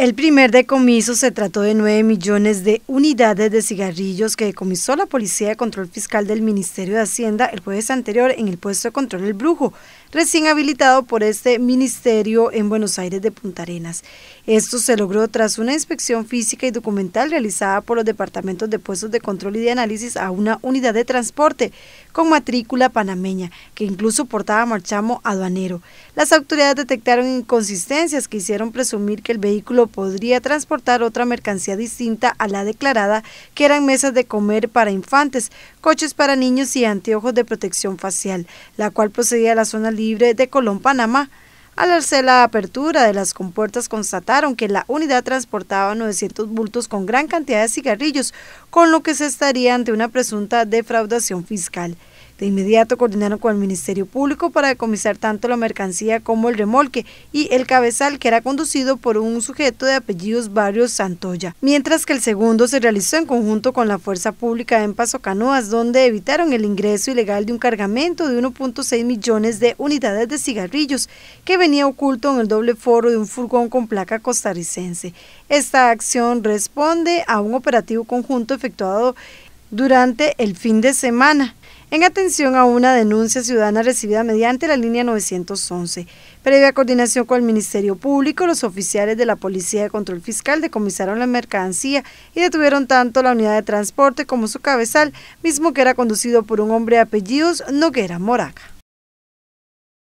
El primer decomiso se trató de 9 millones de unidades de cigarrillos que decomisó la Policía de Control Fiscal del Ministerio de Hacienda el jueves anterior en el puesto de control El Brujo, recién habilitado por este ministerio en Buenos Aires de Punta Arenas. Esto se logró tras una inspección física y documental realizada por los departamentos de puestos de control y de análisis a una unidad de transporte, con matrícula panameña, que incluso portaba marchamo aduanero. Las autoridades detectaron inconsistencias que hicieron presumir que el vehículo podría transportar otra mercancía distinta a la declarada, que eran mesas de comer para infantes, coches para niños y anteojos de protección facial, la cual procedía de la zona libre de Colón, Panamá. Al hacer la apertura de las compuertas constataron que la unidad transportaba 900 bultos con gran cantidad de cigarrillos, con lo que se estaría ante una presunta defraudación fiscal. De inmediato coordinaron con el Ministerio Público para decomisar tanto la mercancía como el remolque y el cabezal que era conducido por un sujeto de apellidos Barrios Santoya, mientras que el segundo se realizó en conjunto con la Fuerza Pública en Paso Canoas, donde evitaron el ingreso ilegal de un cargamento de 1.6 millones de unidades de cigarrillos que venía oculto en el doble foro de un furgón con placa costarricense. Esta acción responde a un operativo conjunto efectuado durante el fin de semana, en atención a una denuncia ciudadana recibida mediante la línea 911. Previa coordinación con el Ministerio Público, los oficiales de la Policía de Control Fiscal decomisaron la mercancía y detuvieron tanto la unidad de transporte como su cabezal, mismo que era conducido por un hombre de apellidos Noguera Moraga.